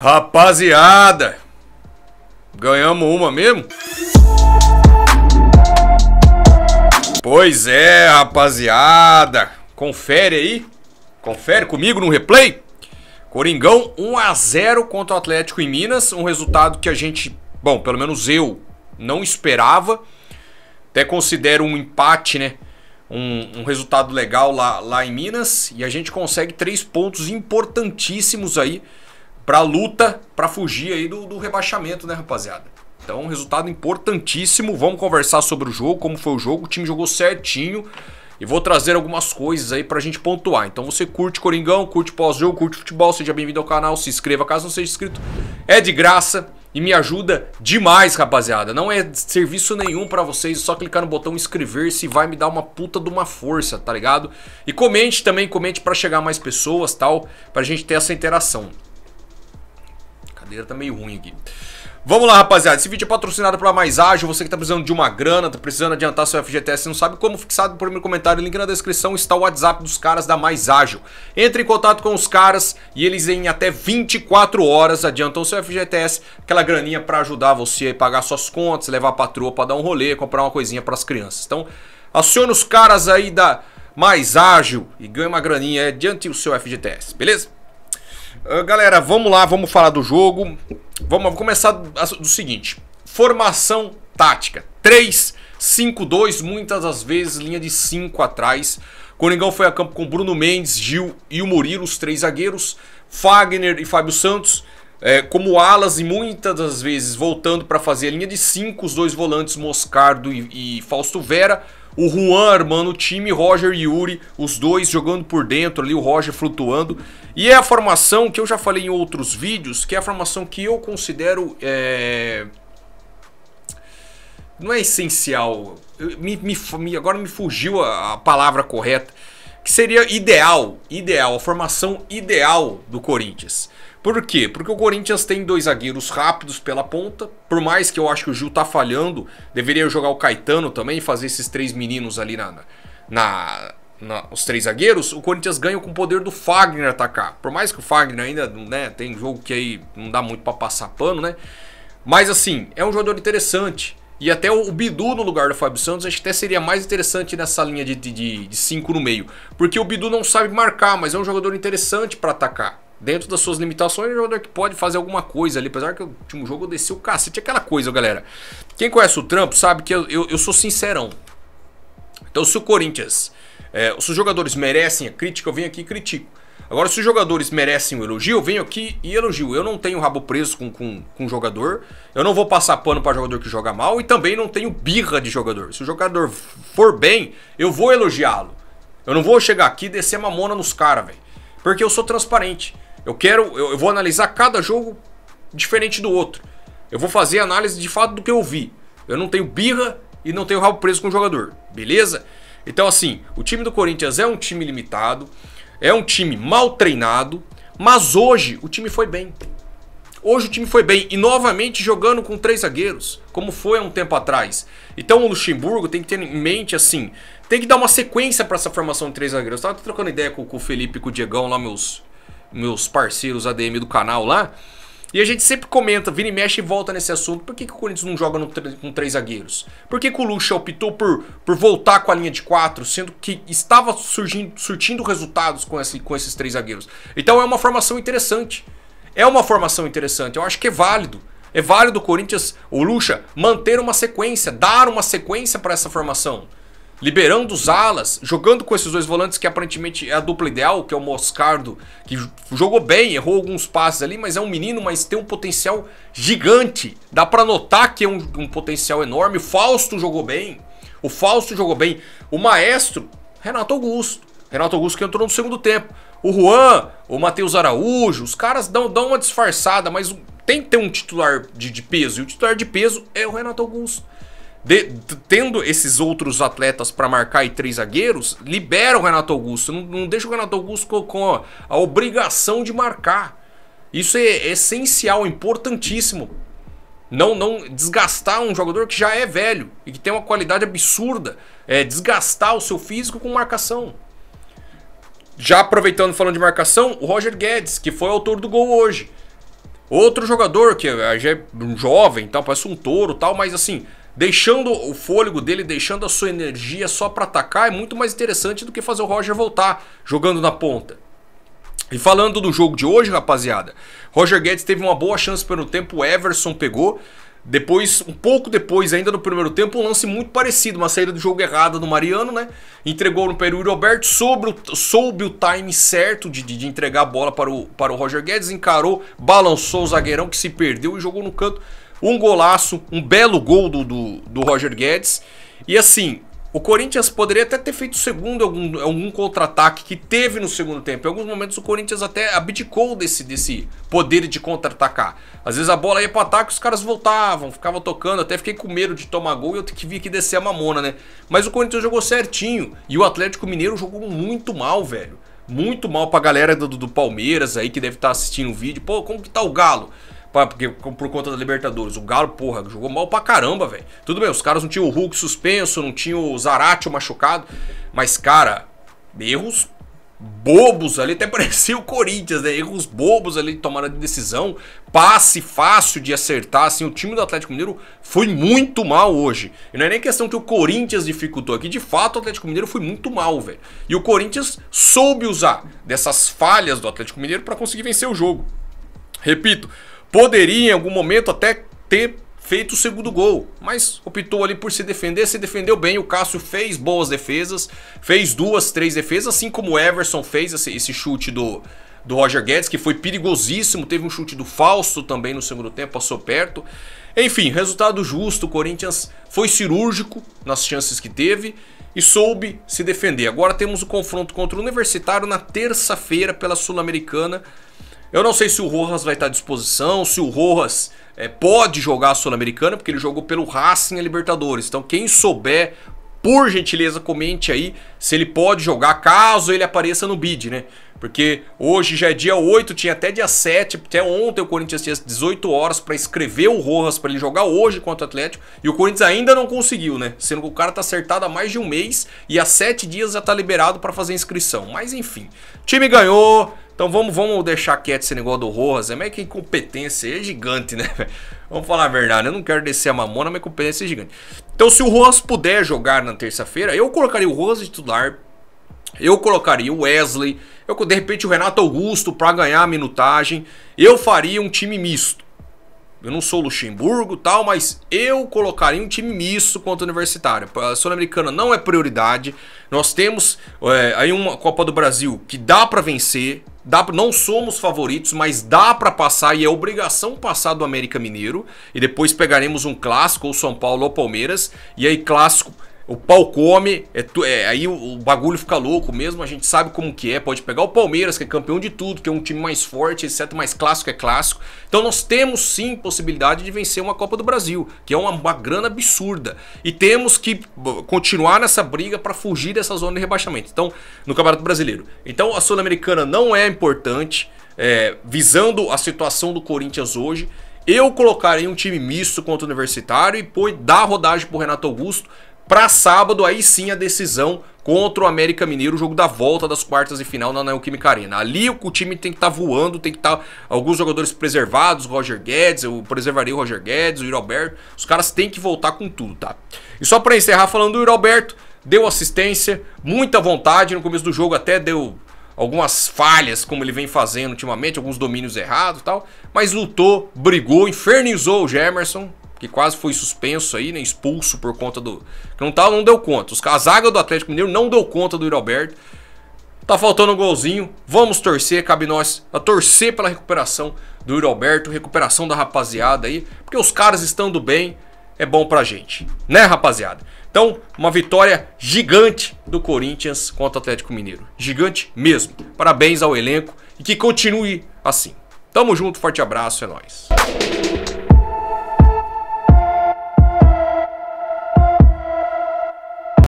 Rapaziada, ganhamos uma mesmo? Pois é, rapaziada. Confere aí. Confere comigo no replay. Coringão 1 a 0 contra o Atlético em Minas, um resultado que a gente, bom, pelo menos eu não esperava. Até considero um empate, né? Um, um, resultado legal lá, lá em Minas e a gente consegue três pontos importantíssimos aí para luta, para fugir aí do, do rebaixamento, né, rapaziada? Então, resultado importantíssimo. Vamos conversar sobre o jogo, como foi o jogo. O time jogou certinho. E vou trazer algumas coisas aí pra gente pontuar. Então você curte Coringão, curte pós-jogo, curte futebol, seja bem-vindo ao canal, se inscreva caso não seja inscrito. É de graça e me ajuda demais, rapaziada. Não é serviço nenhum para vocês, é só clicar no botão inscrever-se vai me dar uma puta de uma força, tá ligado? E comente também, comente para chegar mais pessoas, tal, pra gente ter essa interação tá meio ruim aqui. Vamos lá, rapaziada. Esse vídeo é patrocinado pela Mais Ágil. Você que tá precisando de uma grana, tá precisando adiantar seu FGTS, não sabe como, fixado no primeiro comentário, link na descrição, está o WhatsApp dos caras da Mais Ágil. Entre em contato com os caras e eles em até 24 horas adiantam seu FGTS, aquela graninha para ajudar você a pagar suas contas, levar a patroa para dar um rolê, comprar uma coisinha para as crianças. Então, aciona os caras aí da Mais Ágil e ganha uma graninha, é, adiante o seu FGTS, beleza? Ah, galera, vamos lá, vamos falar do jogo. Vamos começar do seguinte: formação tática. 3-5-2, muitas das vezes linha de 5 atrás. Coringão foi a campo com Bruno Mendes, Gil e o Murilo, os três zagueiros, Fagner e Fábio Santos. É, como alas e muitas das vezes voltando para fazer a linha de 5, os dois volantes Moscardo e, e Fausto Vera, o Juan armando o time, Roger e Yuri, os dois jogando por dentro ali, o Roger flutuando. E é a formação que eu já falei em outros vídeos, que é a formação que eu considero. É... Não é essencial. Me, me, agora me fugiu a, a palavra correta. Que seria ideal, ideal, a formação ideal do Corinthians. Por quê? Porque o Corinthians tem dois zagueiros rápidos pela ponta. Por mais que eu acho que o Gil tá falhando, deveria jogar o Caetano também e fazer esses três meninos ali na, na, na, os três zagueiros, o Corinthians ganha com o poder do Fagner atacar. Por mais que o Fagner ainda, né, tem jogo que aí não dá muito para passar pano, né? Mas assim, é um jogador interessante. E até o Bidu no lugar do Fábio Santos, acho que até seria mais interessante nessa linha de 5 de, de cinco no meio. Porque o Bidu não sabe marcar, mas é um jogador interessante para atacar dentro das suas limitações, é um jogador que pode fazer alguma coisa ali. Apesar que o último jogo eu desci o cacete, aquela coisa, galera. Quem conhece o trampo sabe que eu, eu, eu sou sincerão. Então, se o Corinthians, é, se os jogadores merecem a crítica, eu venho aqui e critico. Agora, se os jogadores merecem o elogio, eu venho aqui e elogio. Eu não tenho rabo preso com, com, com jogador, eu não vou passar pano para jogador que joga mal e também não tenho birra de jogador. Se o jogador for bem, eu vou elogiá-lo. Eu não vou chegar aqui e descer mamona nos caras, velho. Porque eu sou transparente. Eu quero, eu, eu vou analisar cada jogo diferente do outro. Eu vou fazer análise de fato do que eu vi. Eu não tenho birra e não tenho rabo preso com o jogador, beleza? Então, assim, o time do Corinthians é um time limitado, é um time mal treinado, mas hoje o time foi bem. Hoje o time foi bem e novamente jogando com três zagueiros, como foi há um tempo atrás. Então o Luxemburgo tem que ter em mente assim, tem que dar uma sequência para essa formação de três zagueiros. Eu tava trocando ideia com, com o Felipe e com o Diegão lá, meus meus parceiros ADM do canal lá. E a gente sempre comenta, vira e mexe e volta nesse assunto. Por que, que o Corinthians não joga com três zagueiros? Por que, que o Lucha optou por, por voltar com a linha de quatro, sendo que estava surgindo, surtindo resultados com, esse, com esses três zagueiros? Então é uma formação interessante. É uma formação interessante. Eu acho que é válido. É válido o Corinthians, o Lucha, manter uma sequência, dar uma sequência para essa formação liberando os alas, jogando com esses dois volantes que aparentemente é a dupla ideal, que é o Moscardo, que jogou bem, errou alguns passes ali, mas é um menino, mas tem um potencial gigante. Dá para notar que é um, um, potencial enorme. O Fausto jogou bem. O Fausto jogou bem. O maestro, Renato Augusto. Renato Augusto que entrou no segundo tempo. O Juan, o Matheus Araújo, os caras dão, dão uma disfarçada, mas tem que ter um titular de, de peso. E o titular de peso é o Renato Augusto de, tendo esses outros atletas para marcar e três zagueiros, libera o Renato Augusto. Não, não deixa o Renato Augusto com, com a, a, obrigação de marcar. Isso é, é essencial, importantíssimo. Não, não desgastar um jogador que já é velho e que tem uma qualidade absurda. É, desgastar o seu físico com marcação. Já aproveitando falando de marcação, o Roger Guedes, que foi autor do gol hoje. Outro jogador que é, já é jovem, tal, parece um touro, tal, mas assim, deixando o fôlego dele, deixando a sua energia só para atacar, é muito mais interessante do que fazer o Roger voltar jogando na ponta. E falando do jogo de hoje, rapaziada, Roger Guedes teve uma boa chance pelo tempo, o Everson pegou. Depois, um pouco depois, ainda no primeiro tempo, um lance muito parecido, uma saída do jogo errada do Mariano, né? Entregou no Peru e Roberto, sobre o, soube o time certo de, de, de, entregar a bola para o, para o Roger Guedes, encarou, balançou o zagueirão que se perdeu e jogou no canto um golaço, um belo gol do, do, do Roger Guedes. E assim, o Corinthians poderia até ter feito segundo algum, algum contra-ataque que teve no segundo tempo. Em alguns momentos o Corinthians até abdicou desse, desse poder de contra-atacar. Às vezes a bola ia pro ataque os caras voltavam, ficavam tocando. Até fiquei com medo de tomar gol e eu que vir que descer a mamona, né? Mas o Corinthians jogou certinho e o Atlético Mineiro jogou muito mal, velho. Muito mal pra galera do, do Palmeiras aí que deve estar tá assistindo o vídeo. Pô, como que tá o Galo? porque por conta da Libertadores. O Galo, porra, jogou mal pra caramba, velho. Tudo bem, os caras não tinham o Hulk suspenso, não tinham o Zarate machucado, mas cara, erros bobos ali, até parecia o Corinthians, né? Erros bobos ali de tomada de decisão, passe fácil de acertar, assim, o time do Atlético Mineiro foi muito mal hoje. E não é nem questão que o Corinthians dificultou aqui, é de fato o Atlético Mineiro foi muito mal, velho. E o Corinthians soube usar dessas falhas do Atlético Mineiro para conseguir vencer o jogo. Repito, Poderia em algum momento até ter feito o segundo gol, mas optou ali por se defender, se defendeu bem, o Cássio fez boas defesas, fez duas, três defesas, assim como o Everson fez esse, esse chute do, do Roger Guedes, que foi perigosíssimo, teve um chute do falso também no segundo tempo, passou perto. Enfim, resultado justo, o Corinthians foi cirúrgico nas chances que teve e soube se defender. Agora temos o confronto contra o Universitário na terça-feira pela Sul-Americana, eu não sei se o Rojas vai estar à disposição, se o Rojas é, pode jogar a Sul-Americana, porque ele jogou pelo Racing a Libertadores. Então, quem souber, por gentileza, comente aí se ele pode jogar, caso ele apareça no bid, né? Porque hoje já é dia 8, tinha até dia 7, até ontem o Corinthians tinha 18 horas para escrever o Rojas para ele jogar hoje contra o Atlético, e o Corinthians ainda não conseguiu, né? Sendo que o cara tá acertado há mais de um mês e há 7 dias já tá liberado para fazer inscrição. Mas enfim, time ganhou, então vamos, vamos deixar quieto esse negócio do Rojas. É meio que incompetência é gigante, né? Vamos falar a verdade. Eu não quero descer a mamona, mas incompetência é gigante. Então se o Rojas puder jogar na terça-feira, eu colocaria o Rojas titular. Eu colocaria o Wesley. Eu, de repente o Renato Augusto para ganhar a minutagem. Eu faria um time misto. Eu não sou Luxemburgo tal, mas eu colocaria um time misto contra o Universitário. A Sul-Americana não é prioridade. Nós temos é, aí uma Copa do Brasil que dá para vencer. Dá, não somos favoritos, mas dá para passar e é obrigação passar do América Mineiro. E depois pegaremos um clássico, ou São Paulo ou Palmeiras. E aí, clássico o pau come, é, é, aí o, o, bagulho fica louco mesmo, a gente sabe como que é, pode pegar o Palmeiras, que é campeão de tudo, que é um time mais forte, etc, mais clássico é clássico. Então nós temos sim possibilidade de vencer uma Copa do Brasil, que é uma, uma grana absurda. E temos que continuar nessa briga para fugir dessa zona de rebaixamento. Então, no Campeonato Brasileiro. Então a Sul-Americana não é importante, é, visando a situação do Corinthians hoje, eu colocarei um time misto contra o Universitário e pôr, dar rodagem pro Renato Augusto para sábado, aí sim a decisão contra o América Mineiro, o jogo da volta das quartas de final na Neoquímica Arena. Ali o time tem que estar tá voando, tem que estar tá, alguns jogadores preservados, Roger Guedes, eu preservaria o Roger Guedes, o Iroberto, os caras têm que voltar com tudo, tá? E só para encerrar falando do Iroberto, deu assistência, muita vontade no começo do jogo, até deu algumas falhas como ele vem fazendo ultimamente, alguns domínios errados e tal, mas lutou, brigou, infernizou o Gemerson, que quase foi suspenso aí, né? Expulso por conta do. Não, tá, não deu conta. A zaga do Atlético Mineiro não deu conta do Roberto. Tá faltando um golzinho. Vamos torcer, cabe nós a torcer pela recuperação do Roberto, recuperação da rapaziada aí, porque os caras estando bem é bom pra gente, né, rapaziada? Então, uma vitória gigante do Corinthians contra o Atlético Mineiro. Gigante mesmo. Parabéns ao elenco e que continue assim. Tamo junto, forte abraço, é nóis.